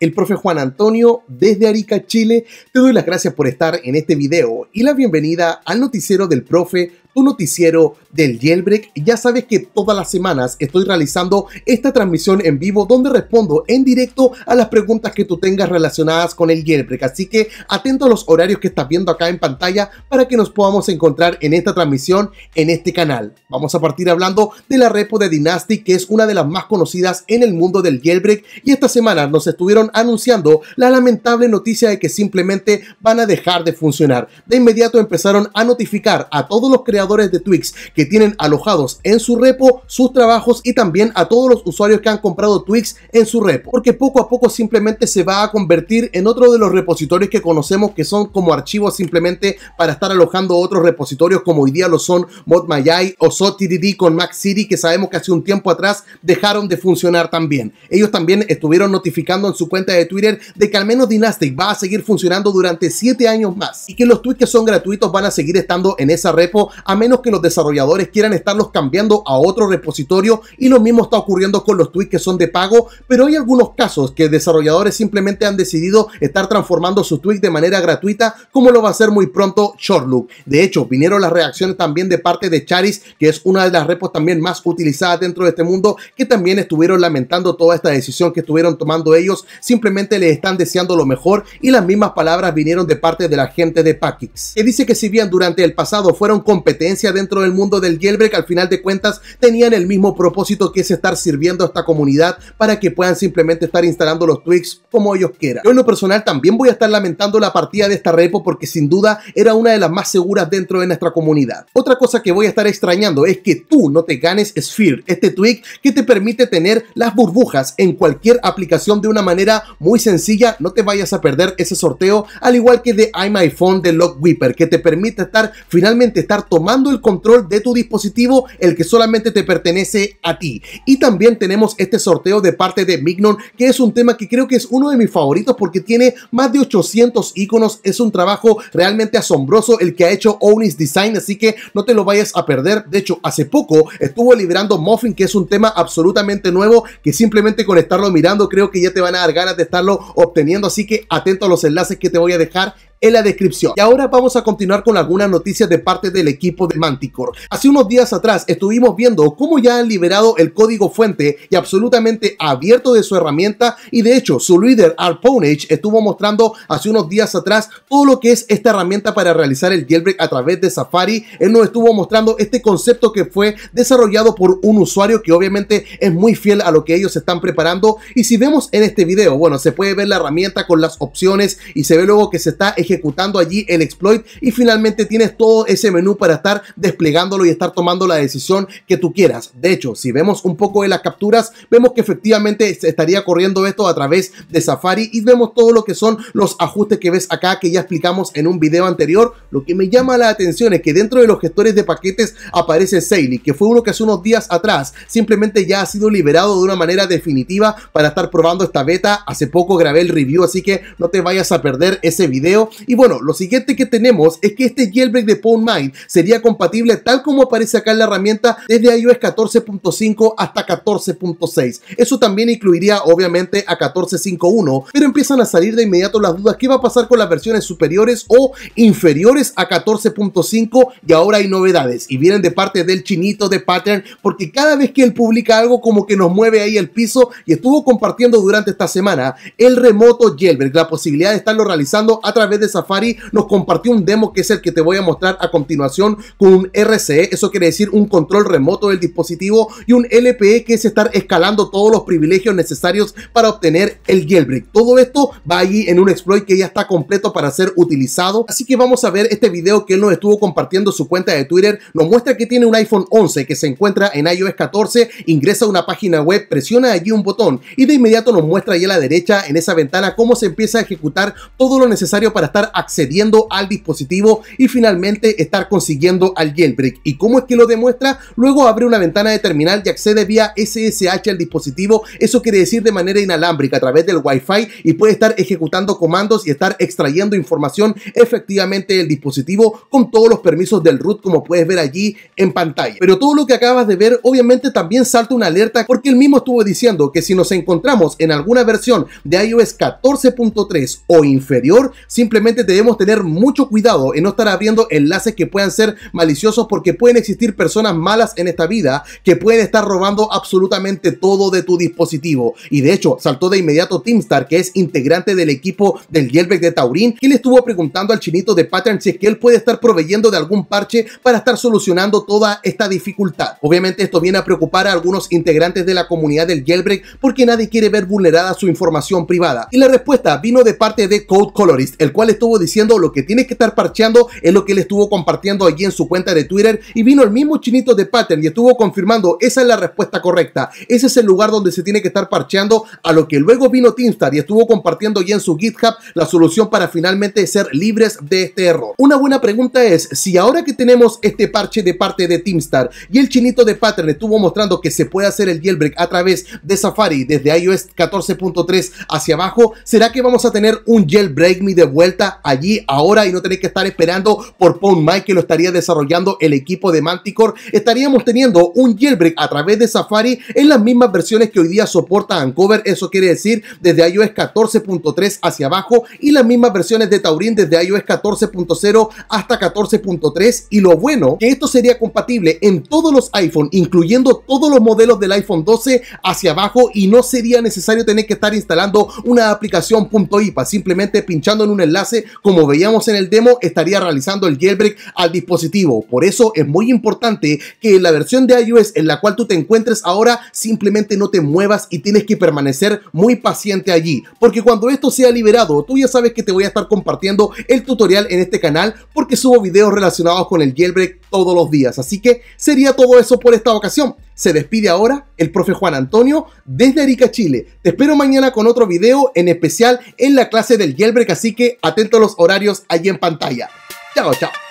el profe Juan Antonio desde Arica, Chile. Te doy las gracias por estar en este video y la bienvenida al noticiero del profe, tu noticiero del Jailbreak. Ya sabes que todas las semanas estoy realizando esta transmisión en vivo donde respondo en directo a las preguntas que tú tengas relacionadas con el Jailbreak. Así que atento a los horarios que estás viendo acá en pantalla para que nos podamos encontrar en esta transmisión en este canal. Vamos a partir hablando de la repo de Dynasty que es una de las más conocidas en el mundo del Jailbreak y esta semana nos estuvieron anunciando la lamentable noticia de que simplemente van a dejar de funcionar. De inmediato empezaron a notificar a todos los creadores de Twix que tienen alojados en su repo sus trabajos y también a todos los usuarios que han comprado Twix en su repo, porque poco a poco simplemente se va a convertir en otro de los repositorios que conocemos que son como archivos simplemente para estar alojando otros repositorios como hoy día lo son ModMyAI o SotTDD con city que sabemos que hace un tiempo atrás dejaron de funcionar también. Ellos también estuvieron notificando en su cuenta de Twitter de que al menos Dynastic va a seguir funcionando durante 7 años más y que los tweets que son gratuitos van a seguir estando en esa repo a menos que los desarrolladores quieran estarlos cambiando a otro repositorio y lo mismo está ocurriendo con los tweets que son de pago, pero hay algunos casos que desarrolladores simplemente han decidido estar transformando su tweets de manera gratuita como lo va a hacer muy pronto Shortlook. De hecho, vinieron las reacciones también de parte de Charis, que es una de las repos también más utilizadas dentro de este mundo, que también estuvieron lamentando toda esta decisión que estuvieron tomando ellos simplemente le están deseando lo mejor y las mismas palabras vinieron de parte de la gente de Pakix, que dice que si bien durante el pasado fueron competencia dentro del mundo del jailbreak, al final de cuentas tenían el mismo propósito que es estar sirviendo a esta comunidad para que puedan simplemente estar instalando los tweaks como ellos quieran. Yo en lo personal también voy a estar lamentando la partida de esta repo porque sin duda era una de las más seguras dentro de nuestra comunidad. Otra cosa que voy a estar extrañando es que tú no te ganes Sphere, este tweak que te permite tener las burbujas en cualquier aplicación de una manera muy sencilla. No te vayas a perder ese sorteo, al igual que de I'm de Lock Whipper, que te permite estar finalmente estar tomando el control de tu dispositivo, el que solamente te pertenece a ti. Y también tenemos este sorteo de parte de Mignon, que es un tema que creo que es uno de mis favoritos porque tiene más de 800 iconos. Es un trabajo realmente asombroso el que ha hecho Onis Design, así que no te lo vayas a perder. De hecho, hace poco estuvo liberando Muffin, que es un tema absolutamente nuevo que simplemente con estarlo mirando creo que ya te van a dar ganas de estarlo obteniendo. Así que atento a los enlaces que te voy a dejar en la descripción. Y ahora vamos a continuar con algunas noticias de parte del equipo de Manticore. Hace unos días atrás estuvimos viendo cómo ya han liberado el código fuente y absolutamente abierto de su herramienta y de hecho su líder Arponage estuvo mostrando hace unos días atrás todo lo que es esta herramienta para realizar el jailbreak a través de Safari. Él nos estuvo mostrando este concepto que fue desarrollado por un usuario que obviamente es muy fiel a lo que ellos están preparando y si vemos en este video, bueno, se puede ver la herramienta con las opciones y se ve luego que se está ejecutando allí el exploit y finalmente tienes todo ese menú para estar desplegándolo y estar tomando la decisión que tú quieras. De hecho, si vemos un poco de las capturas, vemos que efectivamente se estaría corriendo esto a través de Safari y vemos todo lo que son los ajustes que ves acá que ya explicamos en un video anterior. Lo que me llama la atención es que dentro de los gestores de paquetes aparece y que fue uno que hace unos días atrás simplemente ya ha sido liberado de una manera definitiva para estar probando esta beta. Hace poco grabé el review, así que no te vayas a perder ese video. Y bueno, lo siguiente que tenemos es que este jailbreak de Mind sería compatible tal como aparece acá en la herramienta desde iOS 14.5 hasta 14.6. Eso también incluiría obviamente a 14.5.1, pero empiezan a salir de inmediato las dudas qué va a pasar con las versiones superiores o inferiores a 14.5 y ahora hay novedades y vienen de parte del chinito de Pattern porque cada vez que él publica algo como que nos mueve ahí el piso y estuvo compartiendo durante esta semana el remoto jailbreak, la posibilidad de estarlo realizando a través de Safari nos compartió un demo que es el que te voy a mostrar a continuación con un RCE, eso quiere decir un control remoto del dispositivo y un LPE que es estar escalando todos los privilegios necesarios para obtener el jailbreak. Todo esto va allí en un exploit que ya está completo para ser utilizado, así que vamos a ver este video que él nos estuvo compartiendo su cuenta de Twitter, nos muestra que tiene un iPhone 11 que se encuentra en iOS 14, ingresa a una página web, presiona allí un botón y de inmediato nos muestra ahí a la derecha en esa ventana cómo se empieza a ejecutar todo lo necesario para estar accediendo al dispositivo y finalmente estar consiguiendo al jailbreak. ¿Y cómo es que lo demuestra? Luego abre una ventana de terminal y accede vía SSH al dispositivo. Eso quiere decir de manera inalámbrica a través del Wi-Fi y puede estar ejecutando comandos y estar extrayendo información efectivamente del dispositivo con todos los permisos del root como puedes ver allí en pantalla. Pero todo lo que acabas de ver obviamente también salta una alerta porque él mismo estuvo diciendo que si nos encontramos en alguna versión de iOS 14.3 o inferior, simplemente debemos tener mucho cuidado en no estar abriendo enlaces que puedan ser maliciosos porque pueden existir personas malas en esta vida que pueden estar robando absolutamente todo de tu dispositivo. Y de hecho, saltó de inmediato Teamstar, que es integrante del equipo del Yelbeck de Taurín, y le estuvo preguntando al chinito de Pattern si es que él puede estar proveyendo de algún parche para estar solucionando toda esta dificultad. Obviamente esto viene a preocupar a algunos integrantes de la comunidad del Jailbreak porque nadie quiere ver vulnerada su información privada. Y la respuesta vino de parte de Code Colorist, el cual estuvo diciendo lo que tienes que estar parcheando, es lo que él estuvo compartiendo allí en su cuenta de Twitter y vino el mismo chinito de Pattern y estuvo confirmando, esa es la respuesta correcta, ese es el lugar donde se tiene que estar parcheando a lo que luego vino Teamstar y estuvo compartiendo allí en su GitHub la solución para finalmente ser libres de este error. Una buena pregunta es, si ahora que tenemos este parche de parte de Teamstar y el chinito de Pattern estuvo mostrando que se puede hacer el jailbreak a través de Safari desde iOS 14.3 hacia abajo, ¿será que vamos a tener un jailbreak me de vuelta? allí ahora y no tenéis que estar esperando por Paul Mike que lo estaría desarrollando el equipo de Manticore. Estaríamos teniendo un jailbreak a través de Safari en las mismas versiones que hoy día soporta Ancover. Eso quiere decir desde iOS 14.3 hacia abajo y las mismas versiones de Taurin desde iOS 14.0 hasta 14.3. Y lo bueno que esto sería compatible en todos los iPhone, incluyendo todos los modelos del iPhone 12 hacia abajo y no sería necesario tener que estar instalando una aplicación .ipa, simplemente pinchando en un enlace como veíamos en el demo, estaría realizando el jailbreak al dispositivo. Por eso es muy importante que la versión de iOS en la cual tú te encuentres ahora simplemente no te muevas y tienes que permanecer muy paciente allí. Porque cuando esto sea liberado, tú ya sabes que te voy a estar compartiendo el tutorial en este canal porque subo videos relacionados con el jailbreak todos los días. Así que sería todo eso por esta ocasión se despide ahora el profe Juan Antonio desde Arica, Chile. Te espero mañana con otro video en especial en la clase del Yelbre Cacique. atento a los horarios ahí en pantalla. Chao, chao.